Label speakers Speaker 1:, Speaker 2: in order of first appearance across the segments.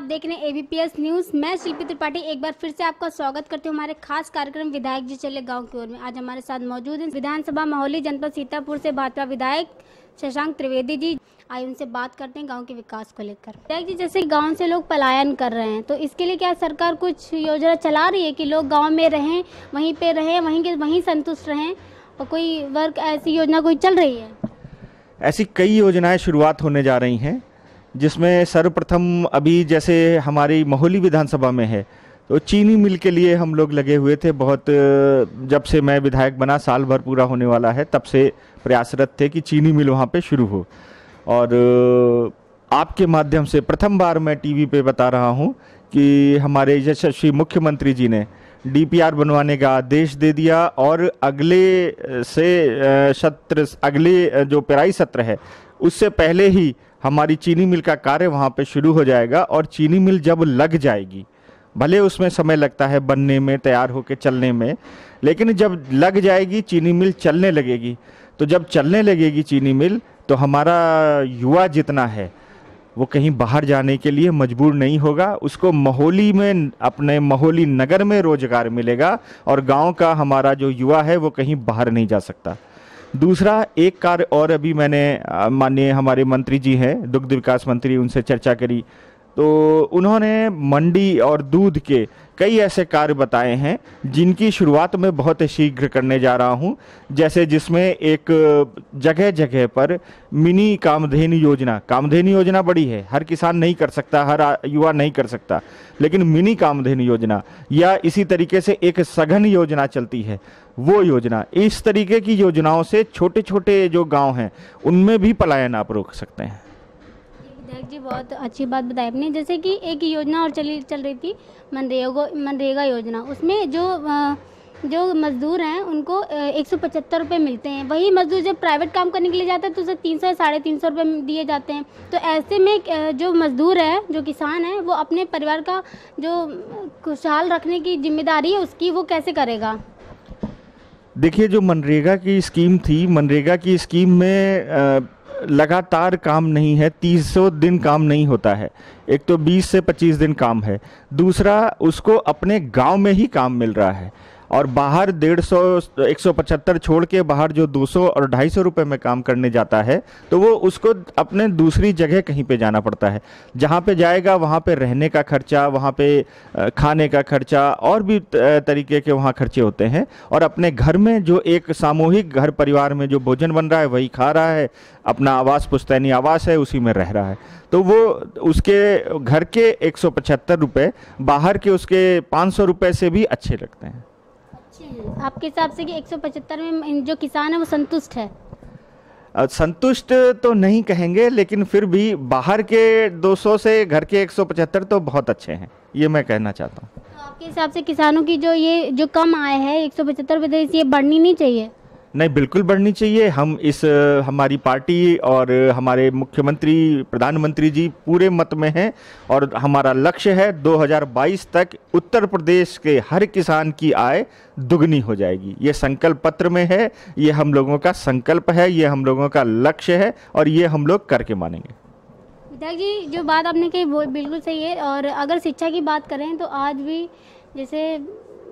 Speaker 1: आप देख रहे हैं एबीपीएस न्यूज मैं शिल्पी त्रिपाठी एक बार फिर से आपका स्वागत करती हूँ हमारे खास कार्यक्रम विधायक जी चले गांव की ओर में आज हमारे साथ मौजूद हैं विधानसभा माहौली जनपद सीतापुर से भाजपा विधायक शशांक त्रिवेदी जी आई उनसे बात करते हैं गांव के विकास को लेकर विधायक जी जैसे गाँव से लोग पलायन कर रहे हैं तो इसके लिए क्या सरकार कुछ योजना चला रही है की लोग गाँव में रहें वहीं पे रहे वहीं के वहीं संतुष्ट रहे और कोई वर्क ऐसी योजना कोई चल रही है
Speaker 2: ऐसी कई योजनाएं शुरुआत होने जा रही हैं जिसमें सर्वप्रथम अभी जैसे हमारी महोली विधानसभा में है तो चीनी मिल के लिए हम लोग लगे हुए थे बहुत जब से मैं विधायक बना साल भर पूरा होने वाला है तब से प्रयासरत थे कि चीनी मिल वहाँ पे शुरू हो और आपके माध्यम से प्रथम बार मैं टीवी पे बता रहा हूँ कि हमारे यशस्वी मुख्यमंत्री जी ने डीपीआर बनवाने का आदेश दे दिया और अगले से सत्र अगले जो पेराई सत्र है उससे पहले ही हमारी चीनी मिल का कार्य वहाँ पे शुरू हो जाएगा और चीनी मिल जब लग जाएगी भले उसमें समय लगता है बनने में तैयार होकर चलने में लेकिन जब लग जाएगी चीनी मिल चलने लगेगी तो जब चलने लगेगी चीनी मिल तो हमारा युवा जितना है वो कहीं बाहर जाने के लिए मजबूर नहीं होगा उसको महोली में अपने महोली नगर में रोज़गार मिलेगा और गांव का हमारा जो युवा है वो कहीं बाहर नहीं जा सकता दूसरा एक कार्य और अभी मैंने माननीय हमारे मंत्री जी हैं दुग्ध विकास मंत्री उनसे चर्चा करी तो उन्होंने मंडी और दूध के कई ऐसे कार्य बताए हैं जिनकी शुरुआत मैं बहुत शीघ्र करने जा रहा हूं जैसे जिसमें एक जगह जगह पर मिनी कामधेनु योजना कामधेनु योजना बड़ी है हर किसान नहीं कर सकता हर युवा नहीं कर सकता लेकिन मिनी कामधेनु योजना या इसी तरीके से एक सघन योजना चलती है वो योजना इस तरीके की योजनाओं से छोटे छोटे जो गाँव हैं उनमें भी पलायन आप रोक सकते हैं
Speaker 1: अध्यक्ष जी बहुत अच्छी बात बताई आपने जैसे कि एक योजना और चली चल रही थी मनरेगा मनरेगा योजना उसमें जो जो मज़दूर हैं उनको एक सौ पचहत्तर रुपये मिलते हैं वही मज़दूर जब प्राइवेट काम करने के लिए जाते हैं तो उसे तीन सौ साढ़े तीन सौ रुपये दिए जाते हैं तो ऐसे में जो मज़दूर है जो किसान है वो अपने परिवार का जो खुशहाल रखने की जिम्मेदारी है उसकी वो कैसे करेगा
Speaker 2: देखिए जो मनरेगा की स्कीम थी मनरेगा की स्कीम में आ, लगातार काम नहीं है तीसों दिन काम नहीं होता है एक तो 20 से 25 दिन काम है दूसरा उसको अपने गांव में ही काम मिल रहा है और बाहर डेढ़ सौ एक सौ पचहत्तर छोड़ के बाहर जो दो सौ और ढाई सौ रुपये में काम करने जाता है तो वो उसको अपने दूसरी जगह कहीं पे जाना पड़ता है जहाँ पे जाएगा वहाँ पे रहने का खर्चा वहाँ पे खाने का खर्चा और भी तरीके के वहाँ खर्चे होते हैं और अपने घर में जो एक सामूहिक घर परिवार में जो भोजन बन रहा है वही खा रहा है अपना आवास पुस्तैनी आवास है उसी में रह रहा है तो वो उसके घर के एक सौ बाहर के उसके पाँच सौ से भी अच्छे लगते हैं
Speaker 1: आपके हिसाब से कि 175 में जो किसान है वो संतुष्ट है
Speaker 2: संतुष्ट तो नहीं कहेंगे लेकिन फिर भी बाहर के 200 से घर के 175 तो बहुत अच्छे हैं ये मैं कहना चाहता हूँ तो
Speaker 1: आपके हिसाब से किसानों की जो ये जो कम आय है 175 सौ पचहत्तर ये बढ़नी नहीं चाहिए
Speaker 2: नहीं बिल्कुल बढ़नी चाहिए हम इस हमारी पार्टी और हमारे मुख्यमंत्री प्रधानमंत्री जी पूरे मत में हैं और हमारा लक्ष्य है 2022 तक उत्तर प्रदेश के हर किसान की आय दुगनी हो जाएगी ये संकल्प पत्र में है ये हम लोगों का संकल्प है ये हम लोगों का लक्ष्य है और ये हम लोग करके मानेंगे
Speaker 1: विधायक जी जो बात आपने कही वो बिल्कुल सही है और अगर शिक्षा की बात करें तो आज भी जैसे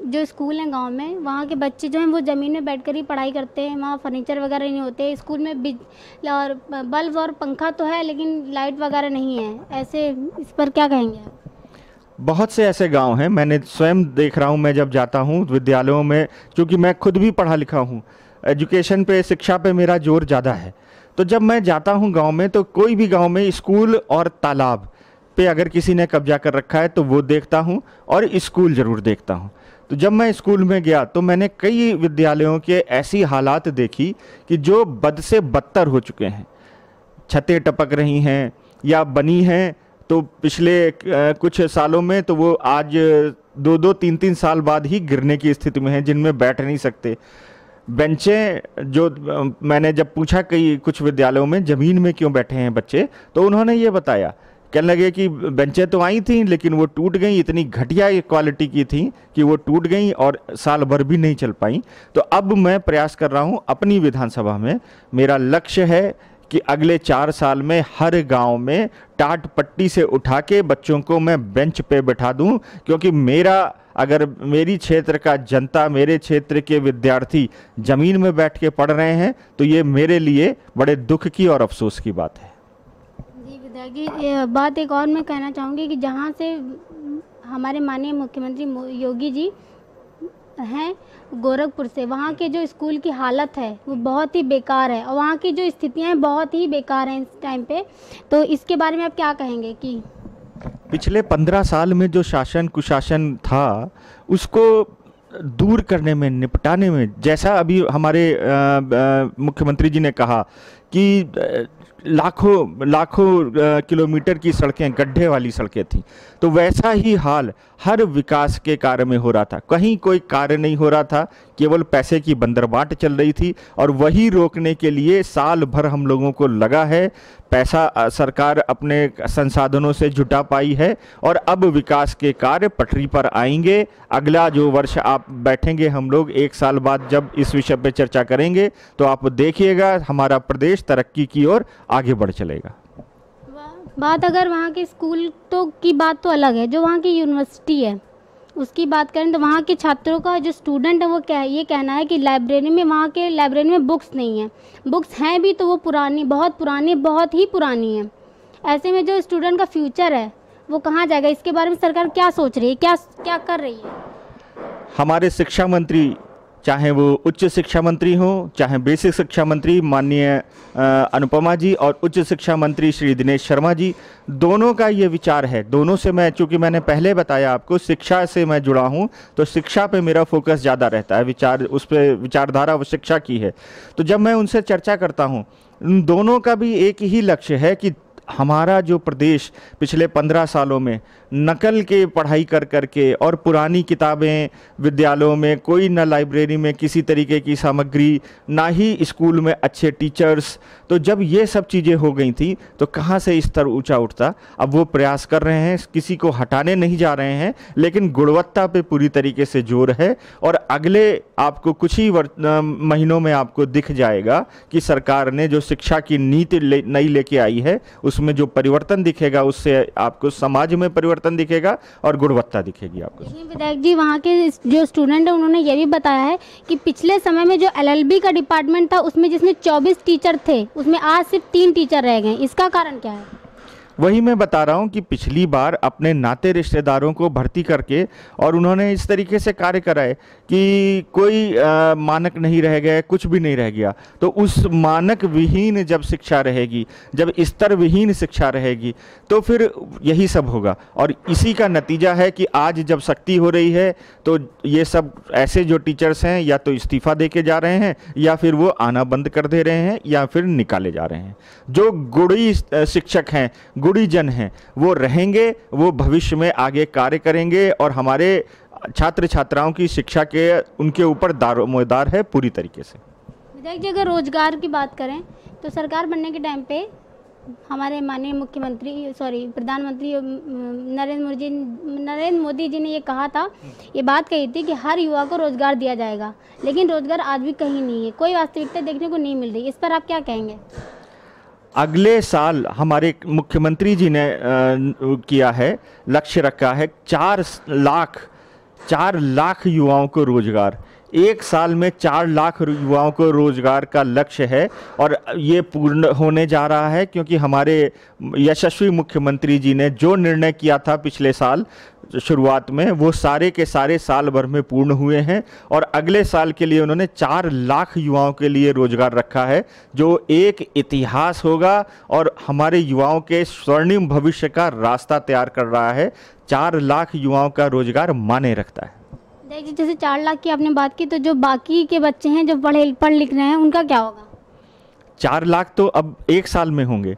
Speaker 1: जो स्कूल हैं गांव में वहाँ के बच्चे जो हैं वो ज़मीन में बैठकर ही पढ़ाई करते हैं वहाँ फर्नीचर वगैरह नहीं होते स्कूल में बिज और बल्ब और पंखा तो है लेकिन लाइट वगैरह नहीं है ऐसे इस पर क्या कहेंगे आप
Speaker 2: बहुत से ऐसे गांव हैं मैंने स्वयं देख रहा हूँ मैं जब जाता हूँ विद्यालयों में क्योंकि मैं खुद भी पढ़ा लिखा हूँ एजुकेशन पे शिक्षा पे मेरा जोर ज़्यादा है तो जब मैं जाता हूँ गाँव में तो कोई भी गाँव में स्कूल और तालाब पे अगर किसी ने कब्जा कर रखा है तो वो देखता हूँ और स्कूल ज़रूर देखता हूँ तो जब मैं स्कूल में गया तो मैंने कई विद्यालयों के ऐसी हालात देखी कि जो बद से बदतर हो चुके हैं छतें टपक रही हैं या बनी हैं तो पिछले कुछ सालों में तो वो आज दो दो तीन तीन साल बाद ही गिरने की स्थिति में हैं जिनमें बैठ नहीं सकते बेंचें जो मैंने जब पूछा कई कुछ विद्यालयों में ज़मीन में क्यों बैठे हैं बच्चे तो उन्होंने ये बताया कहने लगे कि बेंचें तो आई थी लेकिन वो टूट गई इतनी घटिया क्वालिटी की थी कि वो टूट गई और साल भर भी नहीं चल पाई तो अब मैं प्रयास कर रहा हूँ अपनी विधानसभा में मेरा लक्ष्य है कि अगले चार साल में हर गांव में टाट पट्टी से उठा के बच्चों को मैं बेंच पे बैठा दूं क्योंकि मेरा अगर मेरी क्षेत्र का जनता मेरे क्षेत्र के विद्यार्थी ज़मीन में बैठ के पढ़ रहे हैं तो ये मेरे लिए बड़े दुख की और अफसोस की बात है
Speaker 1: जाएगी बात एक और मैं कहना चाहूँगी कि जहाँ से हमारे माननीय मुख्यमंत्री योगी जी हैं गोरखपुर से वहाँ के जो स्कूल की हालत है वो बहुत ही बेकार है और वहाँ की जो स्थितियाँ हैं बहुत ही बेकार हैं इस टाइम पे तो इसके बारे में आप क्या कहेंगे कि
Speaker 2: पिछले पंद्रह साल में जो शासन कुशासन था उसको दूर करने में निपटाने में जैसा अभी हमारे मुख्यमंत्री जी ने कहा कि लाखों लाखों किलोमीटर की सड़कें गड्ढे वाली सड़कें थीं तो वैसा ही हाल हर विकास के कार्य में हो रहा था कहीं कोई कार्य नहीं हो रहा था केवल पैसे की बंदरबाट चल रही थी और वही रोकने के लिए साल भर हम लोगों को लगा है पैसा सरकार अपने संसाधनों से जुटा पाई है और अब विकास के कार्य पटरी पर आएंगे अगला जो वर्ष आप बैठेंगे हम लोग एक साल बाद जब इस विषय पर चर्चा करेंगे तो आप देखिएगा हमारा प्रदेश तरक्की की ओर आगे बढ़ चलेगा
Speaker 1: बात अगर वहाँ के स्कूल तो की बात तो अलग है जो वहाँ की यूनिवर्सिटी है उसकी बात करें तो वहाँ के छात्रों का जो स्टूडेंट है वो कह ये कहना है कि लाइब्रेरी में वहाँ के लाइब्रेरी में बुक्स नहीं है बुक्स हैं भी तो वो पुरानी बहुत पुरानी बहुत ही पुरानी है ऐसे में जो स्टूडेंट का फ्यूचर है वो कहाँ जाएगा इसके बारे में सरकार क्या सोच रही है क्या क्या कर रही है
Speaker 2: हमारे शिक्षा मंत्री चाहे वो उच्च शिक्षा मंत्री हों चाहे बेसिक शिक्षा मंत्री माननीय अनुपमा जी और उच्च शिक्षा मंत्री श्री दिनेश शर्मा जी दोनों का ये विचार है दोनों से मैं चूँकि मैंने पहले बताया आपको शिक्षा से मैं जुड़ा हूँ तो शिक्षा पे मेरा फोकस ज़्यादा रहता है विचार उस पर विचारधारा व शिक्षा की है तो जब मैं उनसे चर्चा करता हूँ उन दोनों का भी एक ही लक्ष्य है कि हमारा जो प्रदेश पिछले पंद्रह सालों में नकल के पढ़ाई कर करके और पुरानी किताबें विद्यालयों में कोई ना लाइब्रेरी में किसी तरीके की सामग्री ना ही स्कूल में अच्छे टीचर्स तो जब ये सब चीज़ें हो गई थी तो कहाँ से स्तर ऊंचा उठता अब वो प्रयास कर रहे हैं किसी को हटाने नहीं जा रहे हैं लेकिन गुणवत्ता पे पूरी तरीके से जोर है और अगले आपको कुछ ही महीनों में आपको दिख जाएगा कि सरकार ने जो शिक्षा की नीति ले, नई लेके आई है उसमें जो परिवर्तन दिखेगा उससे आपको समाज में परिवर्तन परिवर्तन दिखेगा और गुणवत्ता दिखेगी आपको
Speaker 1: विधायक जी वहाँ के जो स्टूडेंट है उन्होंने ये भी बताया है कि पिछले समय में जो एलएलबी का डिपार्टमेंट था उसमें जिसमें चौबीस टीचर थे उसमें आज सिर्फ तीन टीचर रह गए इसका कारण क्या है
Speaker 2: वही मैं बता रहा हूँ कि पिछली बार अपने नाते रिश्तेदारों को भर्ती करके और उन्होंने इस तरीके से कार्य कराए कि कोई आ, मानक नहीं रह गया कुछ भी नहीं रह गया तो उस मानक विहीन जब शिक्षा रहेगी जब स्तर विहीन शिक्षा रहेगी तो फिर यही सब होगा और इसी का नतीजा है कि आज जब सख्ती हो रही है तो ये सब ऐसे जो टीचर्स हैं या तो इस्तीफ़ा दे के जा रहे हैं या फिर वो आना बंद कर दे रहे हैं या फिर निकाले जा रहे हैं जो गुड़ी शिक्षक हैं जन हैं वो रहेंगे वो भविष्य में आगे कार्य करेंगे और हमारे छात्र छात्राओं की शिक्षा के उनके ऊपर दारोमदार है पूरी तरीके से
Speaker 1: विधायक जी अगर रोजगार की बात करें तो सरकार बनने के टाइम पे हमारे माननीय मुख्यमंत्री सॉरी प्रधानमंत्री नरेंद्र मोदी नरेंद्र मोदी जी ने ये कहा था ये बात कही थी कि हर युवा को रोजगार दिया जाएगा लेकिन रोजगार आज भी कहीं नहीं है कोई वास्तविकता देखने को नहीं मिल रही इस पर आप क्या कहेंगे
Speaker 2: अगले साल हमारे मुख्यमंत्री जी ने आ, किया है लक्ष्य रखा है चार लाख चार लाख युवाओं को रोजगार एक साल में चार लाख युवाओं को रोजगार का लक्ष्य है और ये पूर्ण होने जा रहा है क्योंकि हमारे यशस्वी मुख्यमंत्री जी ने जो निर्णय किया था पिछले साल शुरुआत में वो सारे के सारे साल भर में पूर्ण हुए हैं और अगले साल के लिए उन्होंने चार लाख युवाओं के लिए रोजगार रखा है जो एक इतिहास होगा और हमारे युवाओं के स्वर्णिम भविष्य का रास्ता तैयार कर रहा है चार लाख युवाओं का रोजगार माने रखता है
Speaker 1: देखिए जैसे चार लाख की आपने बात की तो जो बाकी के बच्चे हैं जो पढ़े पढ़ लिख रहे हैं उनका क्या
Speaker 2: होगा चार लाख तो अब एक साल में होंगे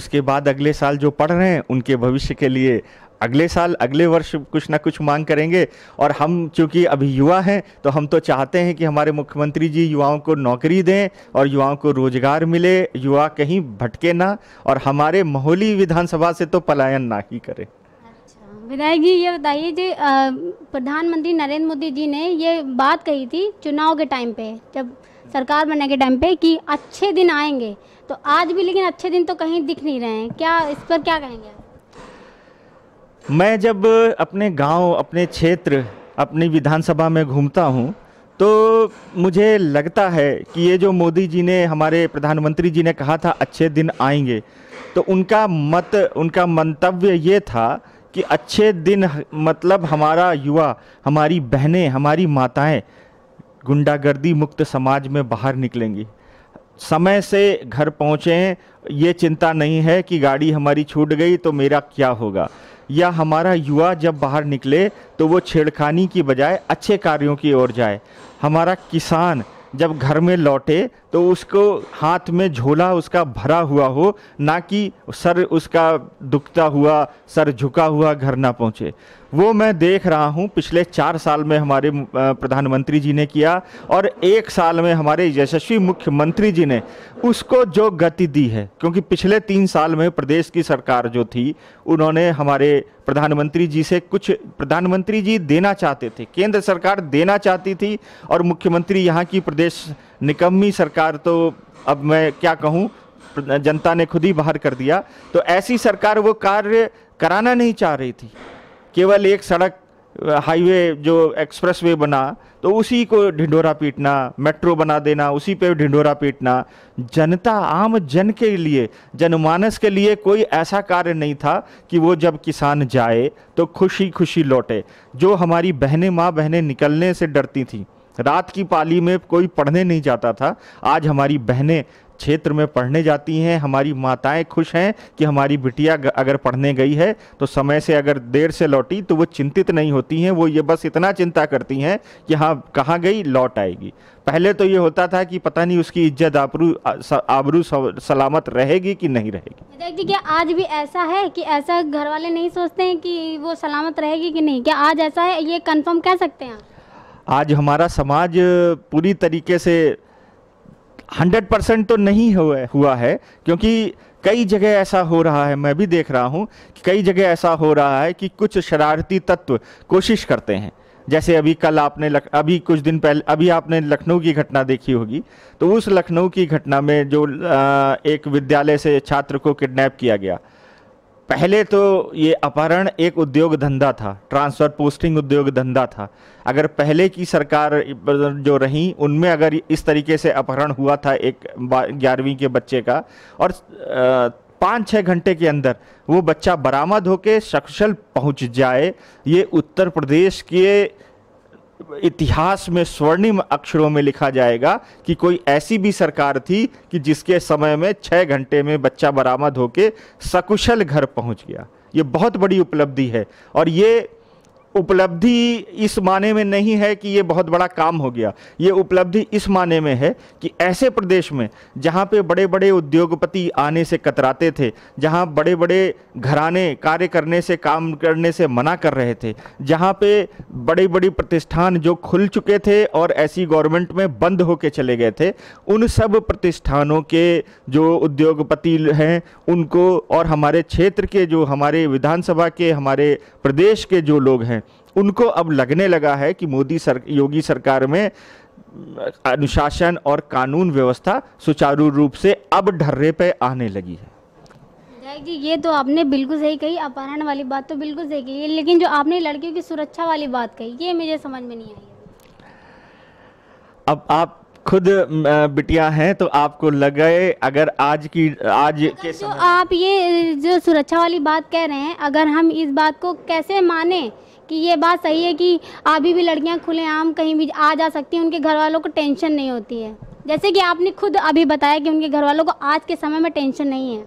Speaker 2: उसके बाद अगले साल जो पढ़ रहे हैं उनके भविष्य के लिए अगले साल अगले वर्ष कुछ ना कुछ मांग करेंगे और हम चूंकि अभी युवा हैं तो हम तो चाहते हैं कि हमारे मुख्यमंत्री जी युवाओं को नौकरी दें और युवाओं को रोजगार मिले युवा कहीं भटके ना और हमारे मोहली विधानसभा से तो पलायन ना ही करें अच्छा,
Speaker 1: विधायक जी ये बताइए जी प्रधानमंत्री नरेंद्र मोदी जी ने ये बात कही थी चुनाव के टाइम पे जब सरकार बनने के टाइम पे कि अच्छे दिन आएंगे तो आज भी लेकिन अच्छे दिन तो कहीं दिख नहीं रहे हैं क्या इस पर क्या कहेंगे
Speaker 2: मैं जब अपने गांव अपने क्षेत्र अपनी विधानसभा में घूमता हूं तो मुझे लगता है कि ये जो मोदी जी ने हमारे प्रधानमंत्री जी ने कहा था अच्छे दिन आएंगे तो उनका मत उनका मंतव्य ये था कि अच्छे दिन मतलब हमारा युवा हमारी बहनें हमारी माताएं गुंडागर्दी मुक्त समाज में बाहर निकलेंगी समय से घर पहुँचें ये चिंता नहीं है कि गाड़ी हमारी छूट गई तो मेरा क्या होगा या हमारा युवा जब बाहर निकले तो वो छेड़खानी की बजाय अच्छे कार्यों की ओर जाए हमारा किसान जब घर में लौटे तो उसको हाथ में झोला उसका भरा हुआ हो ना कि सर उसका दुखता हुआ सर झुका हुआ घर ना पहुँचे वो मैं देख रहा हूँ पिछले चार साल में हमारे प्रधानमंत्री जी ने किया और एक साल में हमारे यशस्वी मुख्यमंत्री जी ने उसको जो गति दी है क्योंकि पिछले तीन साल में प्रदेश की सरकार जो थी उन्होंने हमारे प्रधानमंत्री जी से कुछ प्रधानमंत्री जी देना चाहते थे केंद्र सरकार देना चाहती थी और मुख्यमंत्री यहाँ की प्रदेश निकम्मी सरकार तो अब मैं क्या कहूँ जनता ने खुद ही बाहर कर दिया तो ऐसी सरकार वो कार्य कराना नहीं चाह रही थी केवल एक सड़क हाईवे जो एक्सप्रेस वे बना तो उसी को ढिंडोरा पीटना मेट्रो बना देना उसी पे ढिंडोरा पीटना जनता आम जन के लिए जनमानस के लिए कोई ऐसा कार्य नहीं था कि वो जब किसान जाए तो खुशी खुशी लौटे जो हमारी बहनें माँ बहनें निकलने से डरती थीं रात की पाली में कोई पढ़ने नहीं जाता था आज हमारी बहनें क्षेत्र में पढ़ने जाती हैं हमारी माताएं खुश हैं कि हमारी बिटिया अगर पढ़ने गई है तो समय से अगर देर से लौटी तो वो चिंतित नहीं होती हैं वो ये बस इतना चिंता करती हैं कि हाँ कहाँ गई लौट आएगी पहले तो ये होता था कि पता नहीं उसकी इज्जत आबरू आबरू सलामत रहेगी कि नहीं रहेगी
Speaker 1: देखिए क्या आज भी ऐसा है कि ऐसा घर वाले नहीं सोचते हैं कि वो सलामत रहेगी कि नहीं क्या आज ऐसा है ये कन्फर्म कह सकते हैं
Speaker 2: आज हमारा समाज पूरी तरीके से हंड्रेड परसेंट तो नहीं हुआ है क्योंकि कई जगह ऐसा हो रहा है मैं भी देख रहा हूँ कि कई जगह ऐसा हो रहा है कि कुछ शरारती तत्व कोशिश करते हैं जैसे अभी कल आपने लख अभी कुछ दिन पहले अभी आपने लखनऊ की घटना देखी होगी तो उस लखनऊ की घटना में जो आ, एक विद्यालय से छात्र को किडनैप किया गया पहले तो ये अपहरण एक उद्योग धंधा था ट्रांसफ़र पोस्टिंग उद्योग धंधा था अगर पहले की सरकार जो रही उनमें अगर इस तरीके से अपहरण हुआ था एक ग्यारहवीं के बच्चे का और पाँच छः घंटे के अंदर वो बच्चा बरामद होके सकुशल पहुंच जाए ये उत्तर प्रदेश के इतिहास में स्वर्णिम अक्षरों में लिखा जाएगा कि कोई ऐसी भी सरकार थी कि जिसके समय में छः घंटे में बच्चा बरामद होके सकुशल घर पहुंच गया ये बहुत बड़ी उपलब्धि है और ये उपलब्धि इस माने में नहीं है कि ये बहुत बड़ा काम हो गया ये उपलब्धि इस माने में है कि ऐसे प्रदेश में जहाँ पे बड़े बड़े उद्योगपति आने से कतराते थे जहाँ बड़े बड़े घराने कार्य करने से काम करने से मना कर रहे थे जहाँ पे बड़े बड़ी प्रतिष्ठान जो खुल चुके थे और ऐसी गवर्नमेंट में बंद होके चले गए थे उन सब प्रतिष्ठानों के जो उद्योगपति हैं उनको और हमारे क्षेत्र के जो हमारे विधानसभा के हमारे प्रदेश के जो लोग हैं उनको अब लगने लगा है कि मोदी सर योगी सरकार में अनुशासन और कानून व्यवस्था सुचारू रूप से अब ढर्रे पे आने लगी है
Speaker 1: जी ये तो आपने बिल्कुल सही कही अपहरण वाली बात तो बिल्कुल सही कही लेकिन जो आपने लड़कियों की सुरक्षा वाली बात कही ये मुझे समझ में नहीं आई
Speaker 2: अब आप खुद बिटिया हैं तो आपको लगे अगर आज की आज के समय
Speaker 1: आप ये जो सुरक्षा वाली बात कह रहे हैं अगर हम इस बात को कैसे माने कि ये बात सही है कि अभी भी लड़कियां खुलेआम कहीं भी आ जा सकती हैं उनके घर वालों को टेंशन नहीं होती है जैसे कि आपने खुद अभी बताया कि उनके घर वालों को आज के समय में टेंशन नहीं है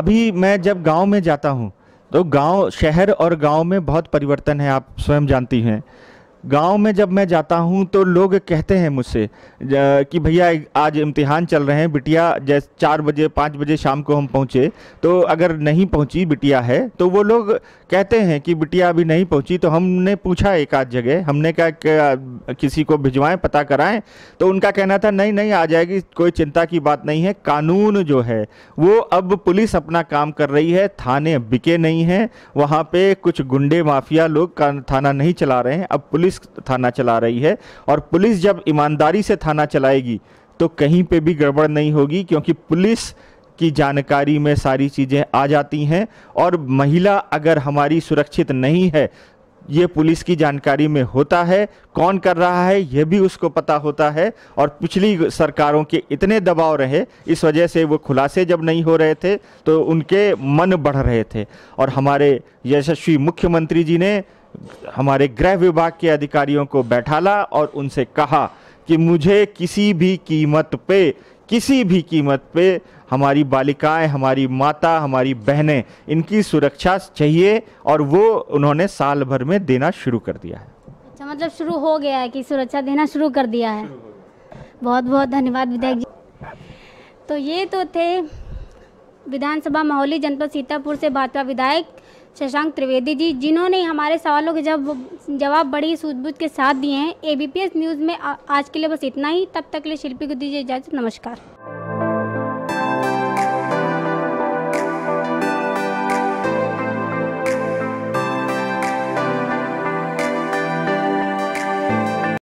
Speaker 2: अभी मैं जब गाँव में जाता हूँ तो गाँव शहर और गाँव में बहुत परिवर्तन है आप स्वयं जानती हैं गांव में जब मैं जाता हूं तो लोग कहते हैं मुझसे कि भैया आज इम्तिहान चल रहे हैं बिटिया जैसे चार बजे पाँच बजे शाम को हम पहुंचे तो अगर नहीं पहुंची बिटिया है तो वो लोग कहते हैं कि बिटिया अभी नहीं पहुंची तो हमने पूछा एक आध जगह हमने कहा कि किसी को भिजवाएं पता कराएं तो उनका कहना था नहीं नहीं आ जाएगी कोई चिंता की बात नहीं है कानून जो है वो अब पुलिस अपना काम कर रही है थाने बिके नहीं हैं वहाँ पर कुछ गुंडे माफिया लोग थाना नहीं चला रहे हैं अब पुलिस पुलिस थाना चला रही है और पुलिस जब ईमानदारी से थाना चलाएगी तो कहीं पे भी गड़बड़ नहीं होगी क्योंकि पुलिस की जानकारी में सारी चीज़ें आ जाती हैं और महिला अगर हमारी सुरक्षित नहीं है ये पुलिस की जानकारी में होता है कौन कर रहा है यह भी उसको पता होता है और पिछली सरकारों के इतने दबाव रहे इस वजह से वो खुलासे जब नहीं हो रहे थे तो उनके मन बढ़ रहे थे और हमारे यशस्वी मुख्यमंत्री जी ने हमारे गृह विभाग के अधिकारियों को बैठाला और उनसे कहा कि मुझे किसी भी कीमत पे किसी भी कीमत पे हमारी बालिकाएं हमारी माता हमारी बहनें इनकी सुरक्षा चाहिए और वो उन्होंने साल भर में देना शुरू कर दिया है
Speaker 1: अच्छा मतलब शुरू हो गया है कि सुरक्षा देना शुरू कर दिया है बहुत बहुत धन्यवाद विधायक जी तो ये तो थे विधानसभा माहौली जनपद सीतापुर से भाजपा विधायक शशांक त्रिवेदी जी जिन्होंने हमारे सवालों के जब जवाब बड़ी सूझबूझ के साथ दिए हैं एबीपीएस न्यूज़ में आज के लिए बस इतना ही तब तक के लिए शिल्पी को दीजिए इजाज़त नमस्कार